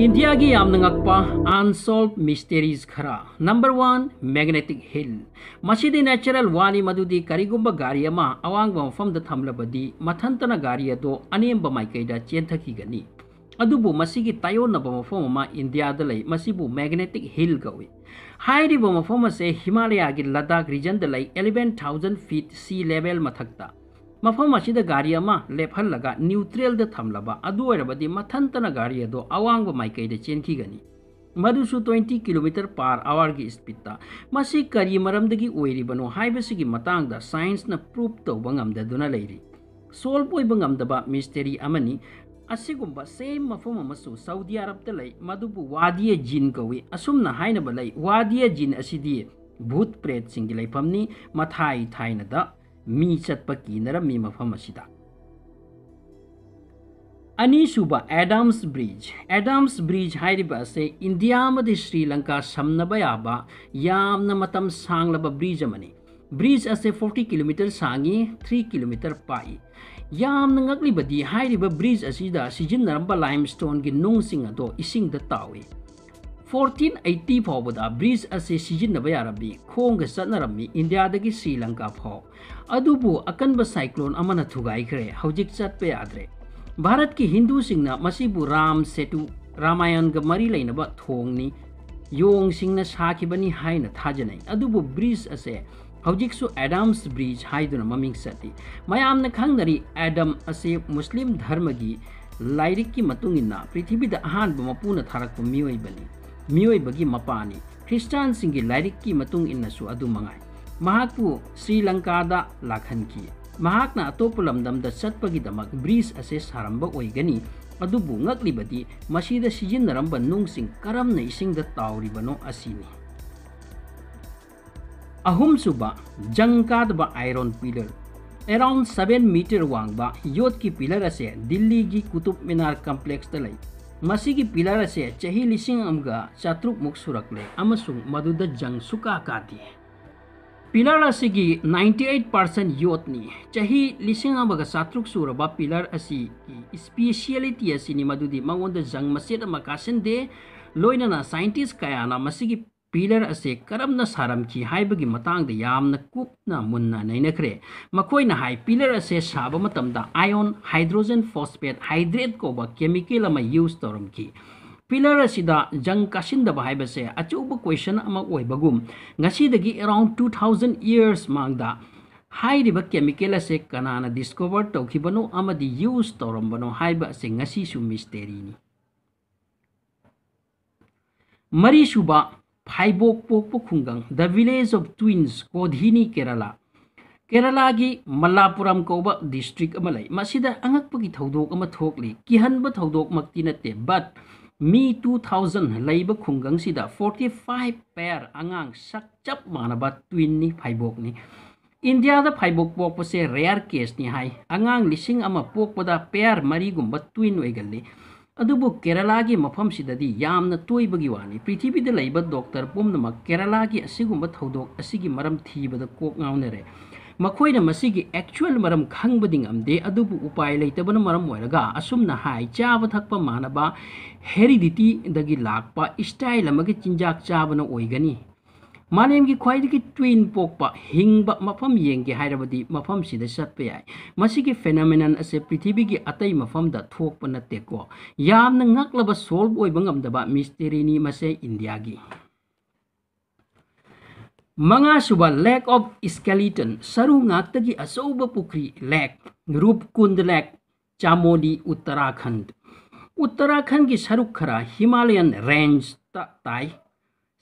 India unsolved mysteries खरा number one magnetic hill मसीदी natural वानी मधुदी करीगुब गाड़ी अवांग मफम मथंतन गाड़ी अदो अनेब माइकद चेंथखीगनी अदुबु मसीगी तायोनब मफम अमा इंडिया लई मैग्नेटिक हिल कौई हाइरिब मफम से हिमालय की लद्दाख रीजन लई 11000 फीट सी लेवल मथक्ता मफम असीद गाड़ी लेफल न्यूट्रेल थम्लबी मथंतन गाड़ी अब अवांग माइकद चेंगनी मधु ट्वेंटी किलोमीटर पार आवर की स्पीडता करी मरमदीबनो साइंस ने प्रूफ तब ले सोल्व मिस्टेरी अगुब सेम मफम सऊदी अरब वादिया जीन कौी असमना वादिया जीन अ भूत प्रेत सिंह लेफमनी मथाई थाइनद ꯃꯤ ꯆꯠꯄ ꯀꯤꯅꯔꯝꯃꯤ ꯃꯐꯝ ꯑꯁꯤꯗ ꯑꯅꯤꯁꯨꯕ ꯑꯦꯗꯥꯝꯁ ꯕ꯭ꯔꯤꯖ ꯑꯦꯗꯥꯝꯁ ꯕ꯭ꯔꯤꯖ ꯍꯥꯏꯔꯤꯕ ꯑꯁꯤ ꯏꯟꯗꯤꯌꯥ ꯑꯃꯗꯤ ꯁ꯭ꯔꯤ ꯂꯪꯀꯥ ꯁꯝꯅꯕ ꯌꯥꯕ ꯌꯥꯝꯅ ꯃꯇꯝ ꯁꯥꯡꯂꯕ ꯕ꯭ꯔꯤꯖ ꯑꯃꯅꯤ ꯕ꯭ꯔꯤꯖ ꯑꯁꯤ ꯐꯣꯔꯇꯤ ꯀꯤꯂꯣꯃꯤꯇꯔ ꯁꯥꯡꯉꯤ ꯊ꯭ꯔꯤ ꯀꯤꯂꯣꯃꯤꯇꯔ ꯄꯥꯛꯏ ꯌꯥꯝꯅ ꯉꯛꯂꯤꯕꯗꯤ ꯍꯥꯏꯔꯤꯕ ꯕ꯭ꯔꯤꯖ ꯑꯁꯤꯗ ꯁꯤꯖꯤꯟꯅꯔꯝꯕ ꯂꯥꯏꯝꯁ꯭ꯇꯣꯟꯒꯤ ꯅꯨꯡꯁꯤꯡ ꯑꯗꯣ ꯏꯁꯤꯡꯗ ꯇꯥꯎꯏ ꯐꯣꯔꯇꯤꯟ ꯑꯩꯠꯇꯤ ꯐꯥꯎꯕꯗ ꯕ꯭ꯔꯤꯖ ꯑꯁꯤ ꯁꯤꯖꯤꯟꯅꯕ ꯌꯥꯔꯝꯃꯤ ꯈꯣꯡꯒ ꯆꯠꯅꯔꯝꯃꯤ ꯏꯟꯗꯤꯌꯥꯗꯒꯤ ꯁ꯭ꯔꯤ ꯂꯪꯀꯥ ꯐꯥꯎ अदुबु अकनब साइक्लोन अमन थुगाई करे हौजिक भारत की हिंदू सिंह ना राम सेतु रामायण ग मरी लेनब थोंगनी योंग सिंह ब्रिज असे हौजिक एडम्स ब्रिज है ममिंग सति मयाम न खंगनरी एडम असे मुस्लिम धर्म की लाइक की मतुंग इना पृथ्वी द अहान ब मपुन थारक मियोई बनी मियोई ख्रिस्टान सिंह की लाइरिक मतुंग मंगाई श्रीलंका लाखन अतोप लमद चम ब्रिज असे सारंब होगी सिजनरब नों करम इसिंग अहम सूब जंग काब iron pillar around seven metre वाब योट की पीलर असे दिल्ली की कुतुब मीनार कम्प्लेक्स मसी पीलर असे चही लिंग चातुक सुरक्ले जंग सुका का दिए पिलर नाइंटी एट पारसेंट योटनी 2000ꯒ ꯄꯤꯂꯔ ꯑꯁꯤꯒꯤ सूरब पिलर ꯃꯗꯨꯗꯤ मधुद ꯖꯪ ꯃꯆꯦꯠ ꯑꯃ ꯀꯥꯁꯤꯟꯗꯦ ꯂꯣꯏꯅꯅ ꯁꯥꯏꯟꯇꯤꯁ ꯀꯌꯥꯅ ꯃꯁꯤꯒꯤ असे करम सारम की मतांगद यामन कुकना मुन्ना नैनखरे पिलर असे साब आयोन हाइड्रोजन फॉस्फेट हाइड्रेट कोब केमिकल यूज तौर की ꯄꯤꯂꯔ ꯑꯁꯤꯗ ꯖꯪ ꯀꯥꯁꯤꯟꯗꯕ ꯍꯥꯏꯕꯁꯦ ꯑꯆꯧꯕ ꯀ꯭ꯋꯦꯁꯟ ꯑꯃ ꯑꯣꯏꯕꯒꯨꯝ ꯉꯁꯤꯗꯒꯤ ꯑꯦꯔꯥꯎꯟ ꯇꯨ ꯊꯥꯎꯖꯟ ꯏꯌꯔꯁ ꯃꯥꯡꯗ ꯍꯥꯏꯔꯤꯕ ꯀꯦꯃꯤꯀꯦꯜ ꯑꯁꯦ ꯀꯅꯥꯅ ꯗꯤꯁꯀꯣꯚꯔ ꯇꯧꯈꯤꯕꯅꯣ ꯑꯃꯗꯤ ꯌꯨꯁ ꯇꯧꯔꯝꯕꯅꯣ ꯍꯥꯏꯕ ꯑꯁꯤ ꯉꯁꯤꯁꯨ ꯃꯤꯁꯇꯦꯔꯤꯅꯤ ꯃꯔꯤꯁꯨꯕ ꯐꯥꯏꯕꯣꯛ ꯄꯣꯛꯄ ꯈꯨꯡꯒꯪ the village of twins Kodinhi Kerala ꯀꯦꯔꯂꯥꯒꯤ ꯃꯜꯂꯥꯄꯨꯔꯝ ꯀꯧꯕ ꯗꯤꯁꯇ꯭ꯔꯤꯛ ꯑꯃ ꯂꯩ ꯃꯁꯤꯗ ꯑꯉꯛꯄꯒꯤ ꯊꯧꯗꯣꯛ ꯑꯃ ꯊꯣꯛꯂꯤ ꯀꯤꯍꯟꯕ ꯊꯧꯗꯣꯛꯃꯛꯇꯤ ꯅꯠꯇꯦ ꯕꯠ mi 2000 leiba khungang sida 45 pair angang sak chap manaba twin ni phaibok ni India da phaibok pok pose rare case ni hai angang lising ama pok poda pair mari gum ba twin oigalli adubu kerala gi mafam sida di yamna toiba gi wani prithibid leiba doctor pumnamak kerala gi asigum ba thodok asigi maram thiba da kok ngawnere actual मरम खादे उपाय लेतेबरगा असम चाब थक मानब हेरीदीटी लाप style चिंजा चाबनी मालेम की खाई tween pope हिंग मफम येंगे मफम से चत की फेनामेन अच्छे पृथ्वी की अत मफम थोप नो याल मिस्टेरी इंडिया की ꯃꯉꯥꯁꯨꯕ ꯂꯦꯛ ꯑꯣꯐ ꯏꯁꯀꯦꯂꯤꯇꯟ ꯁꯔꯨ ꯉꯥꯛꯇꯒꯤ ꯑꯆꯧꯕ ꯄꯨꯈ꯭ꯔꯤ ꯂꯦꯛ ꯔꯨꯞꯀꯨꯟꯗ ꯂꯦꯛ ꯆꯥꯃꯣꯂꯤ ꯎꯠꯇꯔꯥꯈꯟꯗ ꯎꯠꯇꯔꯥꯈꯟꯗꯒꯤ ꯁꯔꯨꯛ ꯈꯔ ꯍꯤꯃꯥꯂꯌꯟ ꯔꯦꯟꯖꯇ ꯇꯥꯏ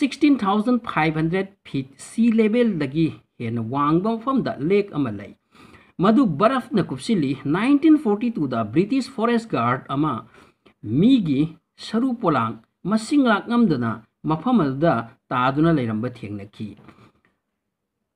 sixteen thousand five hundred feet ꯁꯤ ꯂꯦꯚꯦꯜꯗꯒꯤ ꯍꯦꯟꯅ ꯋꯥꯡꯕ ꯃꯐꯝꯗ ꯂꯦꯛ ꯑꯃ ꯂꯩ ꯃꯗꯨ ꯕꯔꯐꯅ ꯀꯨꯞꯁꯤꯜꯂꯤ nineteen forty two British forest guard ꯑꯃ ꯃꯤꯒꯤ ꯁꯔꯨ ꯄꯣꯂꯥꯡ ꯃꯁꯤꯡ ꯂꯥꯛꯉꯝꯗꯅ ꯃꯐꯝ ꯑꯗꯨꯗ ꯇꯥꯗꯨꯅ ꯂꯩꯔꯝꯕ ꯊꯦꯡꯅꯈꯤ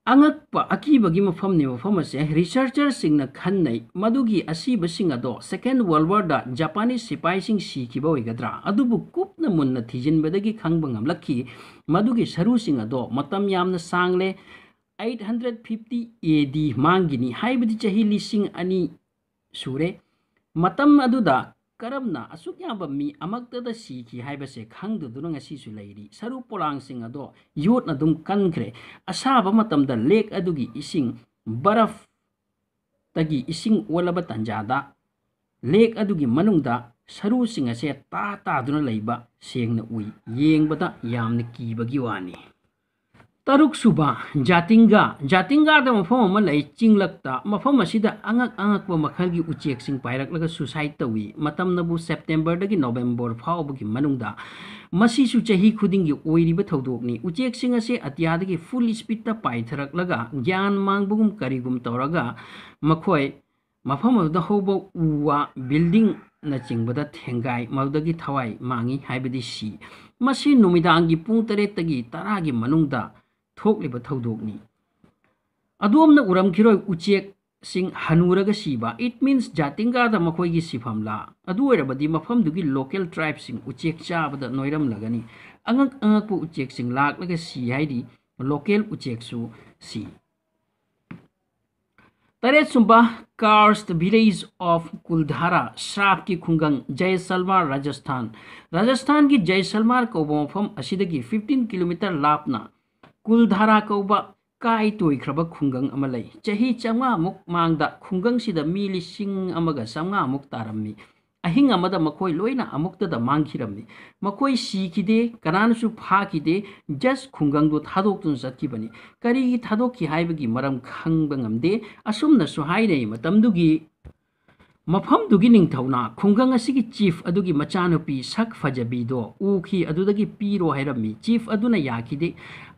angak pa aki bagi mafam ni mafam ase researcher sing na khan nai madugi asi basing ado second world war da japanese sipai sing si ki ba wegadra adu bu kupna na mun na ki bedagi khang bangam lakhi madugi saru singa ado matam yam na sangle 850 AD mangini haibdi chahi lising ani sure matam adu da karam na asuk yamba mi amak tada si ki hai ba se khang du dunga si su lai ri saru polang sing ado yot na dum kan kre asa ba matam da lek adu gi ising baraf tagi ising wala ba tanja da lek adu gi manung da saru sing ase ta ta duna lai ba seng na ui yeng ba da yam ni ki ba gi तरुकसुब जातिंगा जातिंगाद मौम चिंग मौम अगक अगक की उचे पाईरक suicide तौई मतबू September की नोवेंबर फाउब की मनुद चही खुदनी उचे अतियाद की full speed पाईरक ज्ञान मांगबूम करीगुम तौर मखोय मफम hub उ बिल्डिंग थेगा मद की थवाई मांगी है पू तरह की तरह की थोड़ी की उचे हनूरग इट मीन जातिगा मोई की सिफमला मफम लोकल ट्राइब उचे चाबद नोरम अंग अंग उचे लाग सी लोकल उचे तरह सूब कास्ट विलेज ऑफ कुलधारा श्राफ की खुग जयसलमार राजस्थान राजस्थान की जयसलमार कौब मौम अ फिफ्टीन किलोमीटर लापना ꯀꯨꯜꯙꯥꯔꯥ ꯀꯧꯕ ꯀꯥꯏ ꯇꯣꯏꯈ꯭ꯔꯕ ꯈꯨꯡꯒꯪ ꯑꯃ ꯂꯩ ꯆꯍꯤ ꯆꯥꯝꯃꯉꯥꯃꯨꯛ ꯃꯥꯡꯗ ꯈꯨꯡꯒꯪꯁꯤꯗ ꯃꯤ ꯂꯤꯁꯤꯡ ꯑꯃꯒ ꯆꯥꯝꯃꯉꯥꯃꯨꯛ ꯇꯥꯔꯝꯃꯤ ꯑꯍꯤꯡ ꯑꯃꯗ ꯃꯈꯣꯏ ꯂꯣꯏꯅ ꯑꯃꯨꯛꯇꯗ ꯃꯥꯡꯈꯤꯔꯝꯃꯤ ꯃꯈꯣꯏ ꯁꯤꯈꯤꯗꯦ ꯀꯅꯥꯅꯁꯨ ꯐꯥꯈꯤꯗꯦ ꯖꯁ ꯈꯨꯡꯒꯪꯗꯣ ꯊꯥꯗꯣꯛꯇꯨꯅ ꯆꯠꯈꯤꯕꯅꯤ ꯀꯔꯤꯒꯤ ꯊꯥꯗꯣꯛꯈꯤ ꯍꯥꯏꯕꯒꯤ ꯃꯔꯝ ꯈꯪꯕ ꯉꯝꯗꯦ ꯑꯁꯨꯝꯅꯁꯨ ꯍꯥꯏꯅꯩ ꯃꯇꯝꯗꯨꯒꯤ ꯃꯐꯝꯗꯨꯒꯤ ꯅꯤꯡꯊꯧꯅ ꯈꯨꯡꯒꯪ ꯑꯁꯤꯒꯤ ꯆꯤꯐ ꯑꯗꯨꯒꯤ ꯃꯆꯥꯅꯨꯄꯤ ꯁꯛ ꯐꯖꯕꯤꯗꯣ ꯎꯈꯤ ꯑꯗꯨꯗꯒꯤ ꯄꯤꯔꯣ ꯍꯥꯏꯔꯝꯃꯤ ꯆꯤꯐ ꯑꯗꯨꯅ ꯌꯥꯈꯤꯗꯦ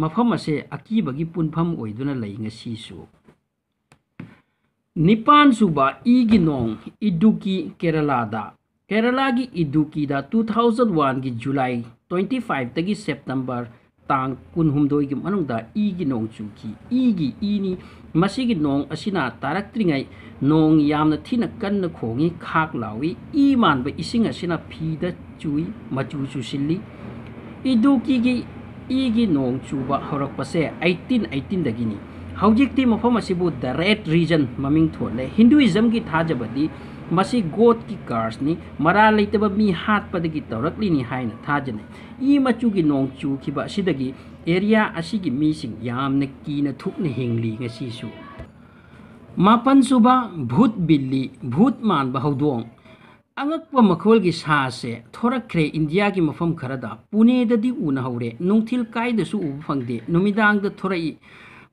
मफम असे अकीबगी पुनफम ओइदुना लै ngasisu निपान नोंग इडुकी केरला केरला की इडुकी दा वन की जुलाई 25 तगी सितंबर तांग कुनहुमदोई की मनुंग दा इगी नोंग चुकी इगी इनी की नोंग असिना तारक्त्रिंगाई नोंग यामना थीना कन्न खोंगी खाक लावी ई मानबा इसिंग असिना फीदा चुई मचू चुसिल्ली इडुकी की ꯏꯒꯤ ꯅꯣꯡ ꯆꯨꯕ ꯍꯧꯔꯛꯄꯁꯦ ꯑꯩꯠꯇꯤꯟ ꯑꯩꯠꯇꯤꯟꯗꯒꯤꯅꯤ ꯍꯧꯖꯤꯛꯇꯤ ꯃꯐꯝ ꯑꯁꯤꯕꯨ ꯗ ꯔꯦꯠ ꯔꯤꯖꯟ ꯃꯃꯤꯡ ꯊꯣꯜꯂꯦ ꯍꯤꯟꯗꯨꯏꯖꯝꯒꯤ ꯊꯥꯖꯕꯗꯤ ꯃꯁꯤ ꯒꯣꯗꯀꯤ ꯀꯥꯔꯁꯅꯤ ꯃꯔꯥ ꯂꯩꯇꯕ ꯃꯤ ꯍꯥꯠꯄꯗꯒꯤ ꯇꯧꯔꯛꯂꯤꯅꯤ ꯍꯥꯏꯅ ꯊꯥꯖꯅꯩ ꯏ ꯃꯆꯨꯒꯤ ꯅꯣꯡ ꯆꯨꯈꯤꯕ ꯑꯁꯤꯗꯒꯤ ꯑꯦꯔꯤꯌꯥ ꯑꯁꯤꯒꯤ ꯃꯤꯁꯤꯡ ꯌꯥꯝꯅ ꯀꯤꯅ ꯊꯨꯛꯅ ꯍꯤꯡꯂꯤ ꯉꯁꯤꯁꯨ ꯃꯥꯄꯟ ꯁꯨꯕ ꯚꯨꯠ ꯕꯤꯜꯂꯤ ꯚꯨꯠ ꯃꯥꯟꯕ ꯍꯧꯗꯣꯡ ꯑꯉꯛꯄ ꯃꯈꯣꯜꯒꯤ ꯁꯥꯁꯦ ꯊꯣꯔꯛꯈ꯭ꯔꯦ ꯏꯟꯗꯤꯌꯥꯒꯤ ꯃꯐꯝ ꯈꯔꯗ ꯄꯨꯅꯦꯗꯗꯤ ꯎꯅ ꯍꯧꯔꯦ ꯅꯨꯡꯊꯤꯜ ꯀꯥꯏꯗꯁꯨ ꯎꯕ ꯐꯪꯗꯦ ꯅꯨꯃꯤꯗꯥꯡꯗ ꯊꯣꯔꯛꯏ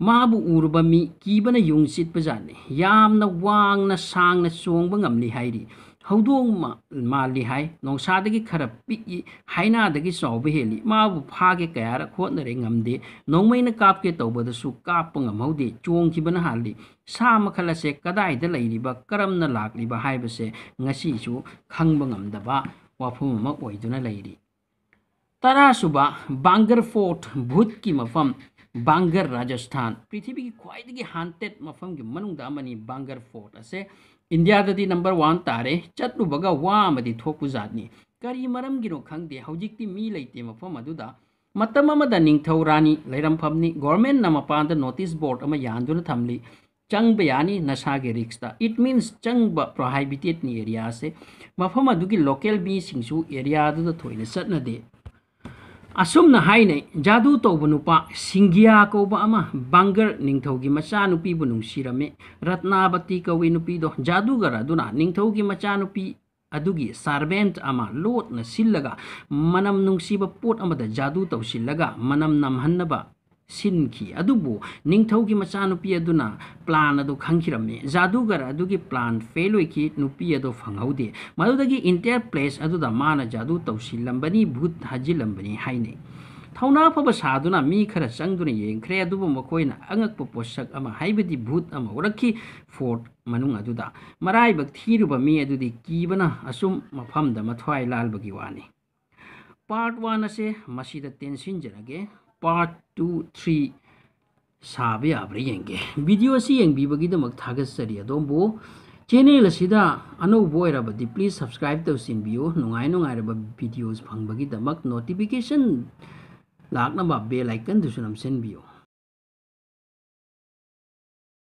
ꯃꯥꯕꯨ ꯎꯔꯕ ꯃꯤ ꯀꯤꯕꯅ ꯌꯨꯡ ꯆꯤꯠꯄ ꯖꯥꯠꯅꯤ ꯌꯥꯝꯅ ꯋꯥꯡꯅ ꯁꯥꯡꯅ ꯆꯣꯡꯕ ꯉꯝꯂꯤ ꯍꯥꯏꯔꯤ हौदों माली नौसादगी खर पी हाइनादगी चौब हेली मा फागे कया खोटे गमदे नौमेन कापके तौबदू कामे चोंब हाली सा मखल से कदाद लेरब करम लाबसे खबदब वफमी तरसुब बांगर फोर्ट भूत की मफम बांगर राजस्थान पृथ्वी की खाई हानतेट मफम की बांगर फोर्ट असें ꯏꯟꯗꯤꯌꯥꯗꯗꯤ ꯅꯝꯕꯔ ꯋꯥꯟ ꯇꯥꯔꯦ ꯆꯠꯂꯨꯕꯒ ꯋꯥ ꯑꯃꯗꯤ ꯊꯣꯛꯄ ꯖꯥꯠꯅꯤ ꯀꯔꯤ ꯃꯔꯝꯒꯤꯅꯣ ꯈꯪꯗꯦ ꯍꯧꯖꯤꯛꯇꯤ ꯃꯤ ꯂꯩꯇꯦ ꯃꯐꯝ ꯑꯗꯨꯗ ꯃꯇꯝ ꯑꯃꯗ ꯅꯤꯡꯊꯧ ꯔꯥꯅꯤ ꯂꯩꯔꯝꯐꯝꯅꯤ ꯒꯣꯔꯃꯦꯟꯅ ꯃꯄꯥꯟꯗ ꯅꯣꯇꯤꯁ ꯕꯣꯔꯗ ꯑꯃ ꯌꯥꯟꯗꯨꯅ ꯊꯝꯂꯤ चंब यानी नशा के रिक्सता इट मीन्स चंब प्रोहाइबिटेड एरिया से मफम लोकल मीसू एरिया थोन चटनदे ಅಸ್ನಿ ಜಾದು ತೊಡಗ ಸಿಗ್ಯಾಮ ಬಂಗರ ನಿ ಮಚನೂಪು ಏನಾಬಿ ಕವಿದೊ ಜಾದುಗರ ನಿ ಸರ್ಭೇನ್ ಲೋತ್ ಸಿಲ್ಗ ಮನ ನ್ಸ ಪೋಮ ಜಾದು ತೊಸಗ ಮನಮ ನಮಹ ꯁꯤꯟꯈꯤ ꯑꯗꯨꯕꯨ ꯅꯤꯡꯊꯧꯒꯤ ꯃꯆꯥꯅꯨꯄꯤ ꯑꯗꯨꯅ ꯄ꯭ꯂꯥꯟ ꯑꯗꯨ ꯈꯪꯈꯤꯔꯝꯃꯤ ꯖꯥꯗꯨꯒꯔ ꯑꯗꯨꯒꯤ ꯄ꯭ꯂꯥꯟ ꯐꯦꯜ ꯑꯣꯏꯈꯤ ꯅꯨꯄꯤ ꯑꯗꯨ ꯐꯪꯍꯧꯗꯦ ꯃꯗꯨꯗꯒꯤ ꯏꯟꯇꯤꯌꯔ ꯄ꯭ꯂꯦꯁ ꯑꯗꯨꯗ ꯃꯥꯅ ꯖꯥꯗꯨ ꯇꯧꯁꯤꯜꯂꯝꯕꯅꯤ ꯚꯨꯠ ꯍꯥꯖꯤꯜꯂꯝꯕꯅꯤ ꯍꯥꯏꯅꯩ ꯊꯧꯅꯥ ꯐꯕ ꯁꯥꯗꯨꯅ ꯃꯤ ꯈꯔ ꯆꯪꯗꯨꯅ ꯌꯦꯡꯈ꯭ꯔꯦ ꯑꯗꯨꯕꯨ ꯃꯈꯣꯏꯅ ꯑꯉꯛꯄ ꯄꯣꯠꯁꯛ ꯑꯃ ꯍꯥꯏꯕꯗꯤ ꯚꯨꯠ ꯑꯃ ꯎꯔꯛꯈꯤ ꯐꯣꯔꯠ ꯃꯅꯨꯡ ꯑꯗꯨꯗ ꯃꯔꯥꯏꯕꯛ ꯊꯤꯔꯨꯕ ꯃꯤ ꯑꯗꯨꯗꯤ ꯀꯤꯕꯅ ꯑꯁꯨꯝ ꯃꯐꯝꯗ ꯃꯊ꯭ꯋꯥꯏ ꯂꯥꯜꯕꯒꯤ ꯋꯥꯅꯤ ꯄꯥꯔꯠ ꯋꯥꯟ ꯑꯁꯦ ꯃꯁꯤꯗ ꯇꯦꯟꯁꯤꯟꯖꯔꯒꯦ ꯄꯥꯔꯠ ꯇꯨ ꯊ꯭ꯔꯤ ꯁꯥꯕ ꯌꯥꯕ꯭ꯔꯥ ꯌꯦꯡꯒꯦ ꯚꯤꯗꯤꯑꯣ ꯑꯁꯤ ꯌꯦꯡꯕꯤꯕꯒꯤꯗꯃꯛ ꯊꯥꯒꯠꯆꯔꯤ ꯑꯗꯣꯝꯕꯨ ꯆꯦꯅꯦꯜ ꯑꯁꯤꯗ ꯑꯅꯧꯕ ꯑꯣꯏꯔꯕꯗꯤ ꯄ꯭ꯂꯤꯁ ꯁꯕꯁꯀ꯭ꯔꯥꯏꯕ ꯇꯧꯁꯤꯟꯕꯤꯌꯨ ꯅꯨꯡꯉꯥꯏ ꯅꯨꯡꯉꯥꯏꯔꯕ ꯚꯤꯗꯤꯑꯣꯁ ꯐꯪꯕꯒꯤꯗꯃꯛ ꯅꯣꯇꯤꯐꯤꯀꯦꯁꯟ ꯂꯥꯛꯅꯕ ꯕꯦꯜ ꯑꯥꯏꯀꯟꯗꯨꯁꯨ ꯅꯝꯁꯤꯟꯕꯤꯌꯨ